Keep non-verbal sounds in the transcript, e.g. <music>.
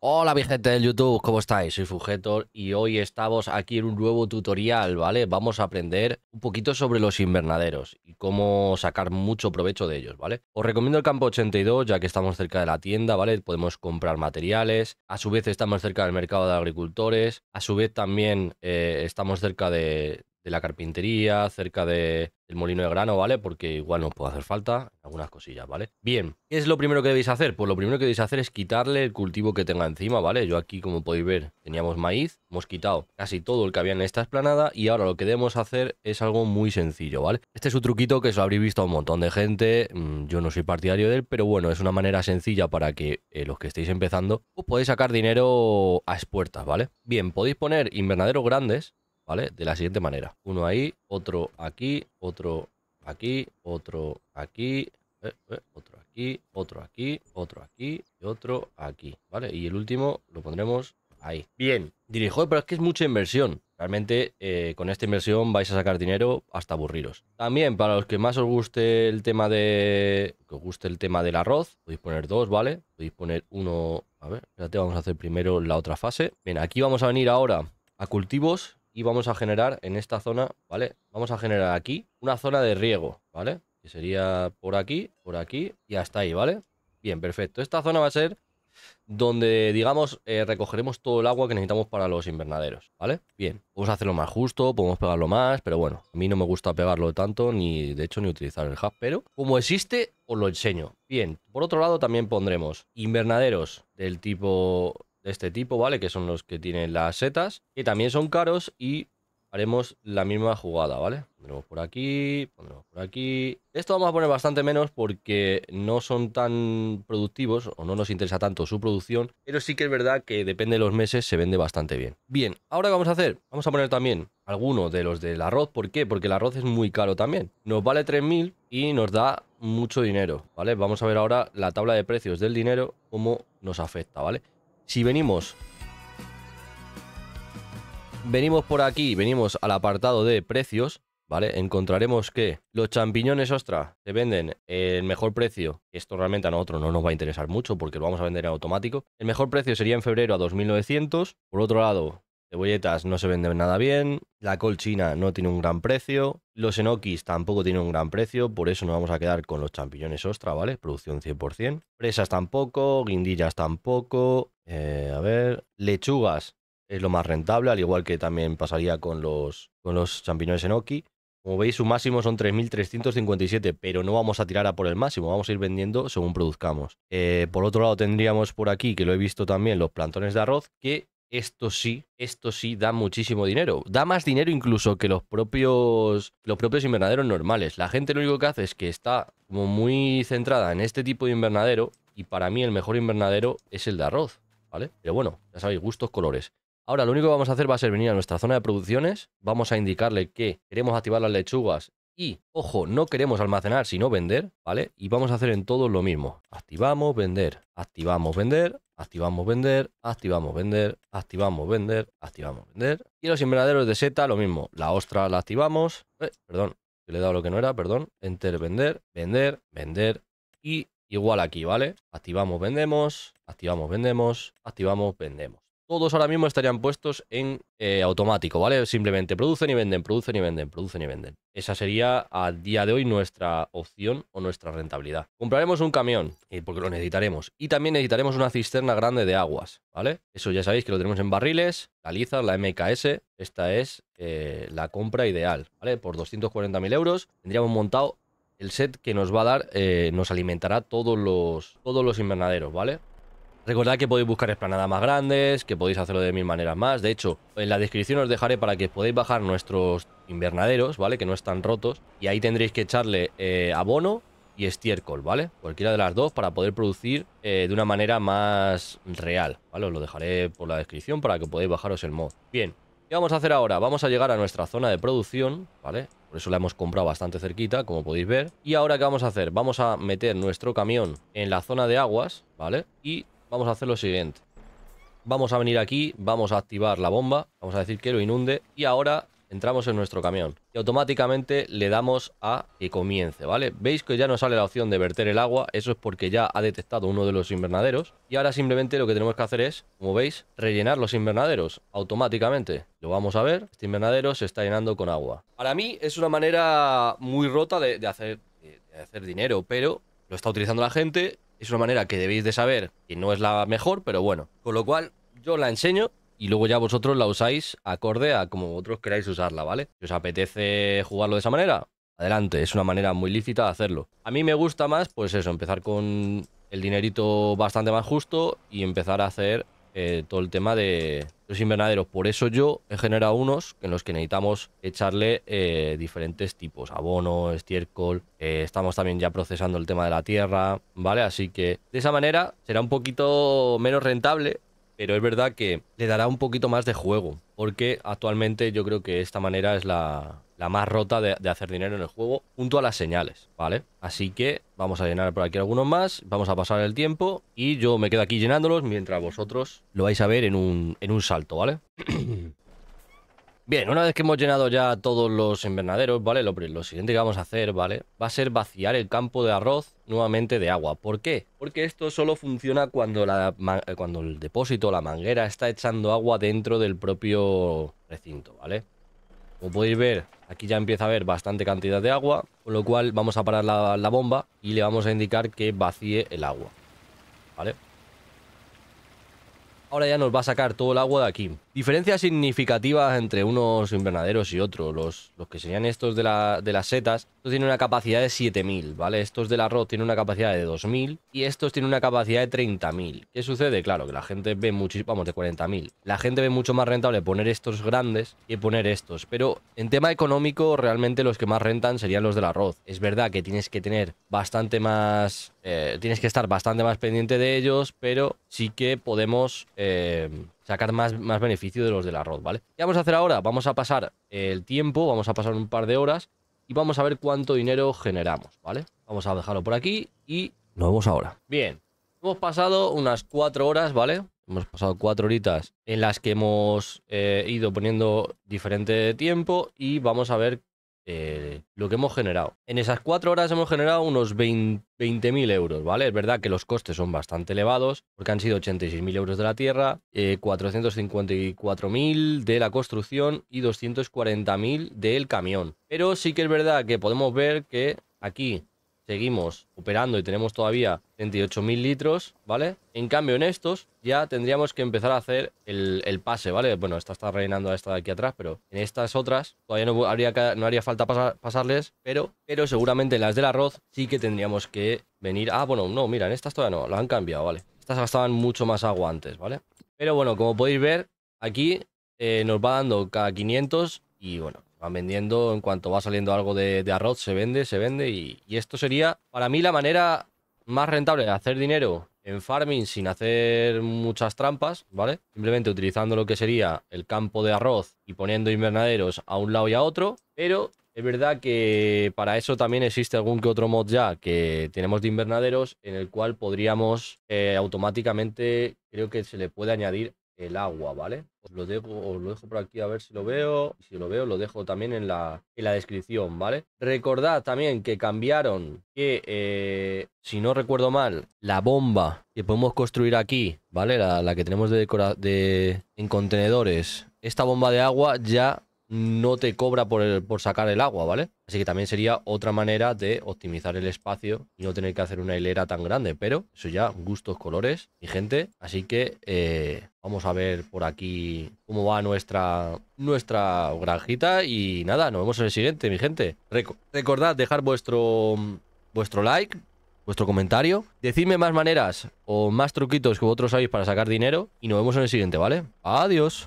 Hola mi gente del YouTube, ¿cómo estáis? Soy Fugetor y hoy estamos aquí en un nuevo tutorial, ¿vale? Vamos a aprender un poquito sobre los invernaderos y cómo sacar mucho provecho de ellos, ¿vale? Os recomiendo el campo 82 ya que estamos cerca de la tienda, ¿vale? Podemos comprar materiales, a su vez estamos cerca del mercado de agricultores, a su vez también eh, estamos cerca de, de la carpintería, cerca de, del molino de grano, ¿vale? Porque igual nos puede hacer falta algunas cosillas, ¿vale? Bien, ¿qué es lo primero que debéis hacer? Pues lo primero que debéis hacer es quitarle el cultivo que tenga encima, ¿vale? Yo aquí, como podéis ver, teníamos maíz, hemos quitado casi todo el que había en esta esplanada y ahora lo que debemos hacer es algo muy sencillo, ¿vale? Este es un truquito que os habréis visto a un montón de gente, mm, yo no soy partidario de él, pero bueno, es una manera sencilla para que eh, los que estéis empezando, os podéis sacar dinero a expuertas, ¿vale? Bien, podéis poner invernaderos grandes, ¿vale? De la siguiente manera. Uno ahí, otro aquí, otro aquí, otro aquí, eh, eh, otro aquí, otro aquí, otro aquí y otro aquí, ¿vale? Y el último lo pondremos ahí. Bien, dirijo pero es que es mucha inversión. Realmente eh, con esta inversión vais a sacar dinero hasta aburriros. También para los que más os guste el tema de que os guste el tema del arroz, podéis poner dos, ¿vale? Podéis poner uno, a ver, espérate, vamos a hacer primero la otra fase. Bien, aquí vamos a venir ahora a cultivos, y vamos a generar en esta zona, ¿vale? Vamos a generar aquí una zona de riego, ¿vale? Que sería por aquí, por aquí y hasta ahí, ¿vale? Bien, perfecto. Esta zona va a ser donde, digamos, eh, recogeremos todo el agua que necesitamos para los invernaderos, ¿vale? Bien, podemos hacerlo más justo, podemos pegarlo más, pero bueno, a mí no me gusta pegarlo tanto, ni de hecho ni utilizar el hub, pero como existe, os lo enseño. Bien, por otro lado también pondremos invernaderos del tipo de este tipo, ¿vale? Que son los que tienen las setas, que también son caros y haremos la misma jugada, ¿vale? Pondremos por aquí, pondremos por aquí. Esto vamos a poner bastante menos porque no son tan productivos o no nos interesa tanto su producción, pero sí que es verdad que depende de los meses se vende bastante bien. Bien, ahora vamos a hacer, vamos a poner también algunos de los del arroz, ¿por qué? Porque el arroz es muy caro también. Nos vale 3000 y nos da mucho dinero, ¿vale? Vamos a ver ahora la tabla de precios del dinero cómo nos afecta, ¿vale? si venimos venimos por aquí, venimos al apartado de precios, ¿vale? Encontraremos que los champiñones, ostra, se venden el mejor precio. Esto realmente a nosotros no nos va a interesar mucho porque lo vamos a vender en automático. El mejor precio sería en febrero a 2.900. Por otro lado, cebolletas no se venden nada bien, la col china no tiene un gran precio, los enokis tampoco tienen un gran precio, por eso nos vamos a quedar con los champiñones ostra, ¿vale? Producción 100%. Presas tampoco, guindillas tampoco, eh, a ver, lechugas es lo más rentable, al igual que también pasaría con los, con los champiñones enoki. Como veis, su máximo son 3.357, pero no vamos a tirar a por el máximo, vamos a ir vendiendo según produzcamos. Eh, por otro lado, tendríamos por aquí, que lo he visto también, los plantones de arroz, que esto sí, esto sí da muchísimo dinero. Da más dinero incluso que los propios, los propios invernaderos normales. La gente lo único que hace es que está como muy centrada en este tipo de invernadero y para mí el mejor invernadero es el de arroz, ¿vale? Pero bueno, ya sabéis, gustos, colores. Ahora lo único que vamos a hacer va a ser venir a nuestra zona de producciones, vamos a indicarle que queremos activar las lechugas y, ojo, no queremos almacenar sino vender, ¿vale? Y vamos a hacer en todos lo mismo. Activamos, vender, activamos, vender, activamos, vender, activamos, vender, activamos, vender, activamos, vender. Y los invernaderos de seta, lo mismo. La ostra la activamos. Eh, perdón, le he dado lo que no era, perdón. Enter, vender, vender, vender. Y igual aquí, ¿vale? Activamos, vendemos, activamos, vendemos, activamos, vendemos todos ahora mismo estarían puestos en eh, automático, ¿vale? Simplemente producen y venden, producen y venden, producen y venden. Esa sería a día de hoy nuestra opción o nuestra rentabilidad. Compraremos un camión, porque lo necesitaremos. Y también necesitaremos una cisterna grande de aguas, ¿vale? Eso ya sabéis que lo tenemos en barriles, calizas, la MKS. Esta es eh, la compra ideal, ¿vale? Por 240.000 euros tendríamos montado el set que nos va a dar, eh, nos alimentará todos los, todos los invernaderos, ¿vale? Recordad que podéis buscar esplanadas más grandes, que podéis hacerlo de mil maneras más. De hecho, en la descripción os dejaré para que podáis bajar nuestros invernaderos, ¿vale? Que no están rotos. Y ahí tendréis que echarle eh, abono y estiércol, ¿vale? Cualquiera de las dos para poder producir eh, de una manera más real, ¿vale? Os lo dejaré por la descripción para que podáis bajaros el mod. Bien, ¿qué vamos a hacer ahora? Vamos a llegar a nuestra zona de producción, ¿vale? Por eso la hemos comprado bastante cerquita, como podéis ver. Y ahora, ¿qué vamos a hacer? Vamos a meter nuestro camión en la zona de aguas, ¿vale? Y vamos a hacer lo siguiente. Vamos a venir aquí, vamos a activar la bomba, vamos a decir que lo inunde y ahora entramos en nuestro camión. Y automáticamente le damos a que comience, ¿vale? Veis que ya no sale la opción de verter el agua, eso es porque ya ha detectado uno de los invernaderos. Y ahora simplemente lo que tenemos que hacer es, como veis, rellenar los invernaderos automáticamente. Lo vamos a ver, este invernadero se está llenando con agua. Para mí es una manera muy rota de, de hacer dinero, pero lo está utilizando la gente es una manera que debéis de saber que no es la mejor, pero bueno. Con lo cual, yo la enseño y luego ya vosotros la usáis acorde a como vosotros queráis usarla, ¿vale? Si os apetece jugarlo de esa manera, adelante. Es una manera muy lícita de hacerlo. A mí me gusta más, pues eso, empezar con el dinerito bastante más justo y empezar a hacer eh, todo el tema de los invernaderos. Por eso yo he generado unos en los que necesitamos echarle eh, diferentes tipos, abono, estiércol, eh, estamos también ya procesando el tema de la tierra, ¿vale? Así que de esa manera será un poquito menos rentable, pero es verdad que le dará un poquito más de juego, porque actualmente yo creo que esta manera es la, más rota de, hacer dinero en el juego, junto a las señales, ¿vale? Así que vamos a llenar por aquí algunos más, vamos a pasar el tiempo y yo me quedo aquí llenándolos mientras vosotros lo vais a ver en un, en un salto, ¿vale? <coughs> Bien, una vez que hemos llenado ya todos los invernaderos, ¿vale? Lo, siguiente que vamos a hacer, ¿vale? Va a ser vaciar el campo de arroz nuevamente de agua. ¿Por qué? Porque esto solo funciona cuando, la, eh, cuando el depósito, la manguera, está echando agua dentro del propio recinto, ¿vale? Como podéis ver, aquí ya empieza a haber bastante cantidad de agua, con lo cual vamos a parar la, la bomba y le vamos a indicar que vacíe el agua, ¿vale? Ahora ya nos va a sacar todo el agua de aquí. Diferencias significativas entre unos invernaderos y otros. Los, los que serían estos de, de las setas, estos tiene una capacidad de 7000, ¿vale? Estos del arroz tienen una capacidad de 2000 y estos tienen una capacidad de 30.000. ¿Qué sucede? Claro, que la gente ve muchísimo, vamos, de 40.000. La gente ve mucho más rentable poner estos grandes que poner estos. Pero en tema económico, realmente los que más rentan serían los del arroz. Es verdad que tienes que tener bastante más... Eh, tienes que estar bastante más pendiente de ellos, pero sí que podemos eh, sacar más, beneficio de los del arroz, ¿vale? ¿Qué vamos a hacer ahora? Vamos a pasar el tiempo, vamos a pasar un par de horas y vamos a ver cuánto dinero generamos, ¿vale? Vamos a dejarlo por aquí y nos vemos ahora. Bien, hemos pasado unas cuatro horas, ¿vale? Hemos pasado cuatro horitas en las que hemos eh, ido poniendo diferente tiempo y vamos a ver eh, lo que hemos generado. En esas cuatro horas hemos generado unos 20.000 euros, ¿vale? Es verdad que los costes son bastante elevados, porque han sido 86.000 euros de la tierra, 454.000 eh, de la construcción y 240.000 del camión. Pero sí que es verdad que podemos ver que aquí seguimos operando y tenemos todavía 38.000 litros, ¿vale? En cambio, en estos ya tendríamos que empezar a hacer el, pase, ¿vale? Bueno, esta está rellenando esta de aquí atrás, pero en estas otras todavía no, no haría falta pasarles, pero, pero seguramente en las del arroz sí que tendríamos que venir... Ah, bueno, no, mira, en estas todavía no, las han cambiado, ¿vale? Estas gastaban mucho más agua antes, ¿vale? Pero bueno, como podéis ver, aquí eh, nos va dando cada 500 y bueno, Van vendiendo, en cuanto va saliendo algo de, arroz, se vende, se vende. Y, esto sería, para mí, la manera más rentable de hacer dinero en farming sin hacer muchas trampas, ¿vale? Simplemente utilizando lo que sería el campo de arroz y poniendo invernaderos a un lado y a otro. Pero es verdad que para eso también existe algún que otro mod ya que tenemos de invernaderos en el cual podríamos eh, automáticamente, creo que se le puede añadir el agua, ¿vale? Os lo dejo, lo dejo por aquí a ver si lo veo. Si lo veo, lo dejo también en la, la descripción, ¿vale? Recordad también que cambiaron que, eh, si no recuerdo mal, la bomba que podemos construir aquí, ¿vale? La, que tenemos de, de en contenedores. Esta bomba de agua ya no te cobra por, el, por sacar el agua, ¿vale? Así que también sería otra manera de optimizar el espacio y no tener que hacer una hilera tan grande, pero eso ya, gustos, colores mi gente. Así que eh, vamos a ver por aquí cómo va nuestra, nuestra granjita y nada, nos vemos en el siguiente, mi gente. recordad dejar vuestro, vuestro like, vuestro comentario. Decidme más maneras o más truquitos que vosotros sabéis para sacar dinero y nos vemos en el siguiente, ¿vale? Adiós.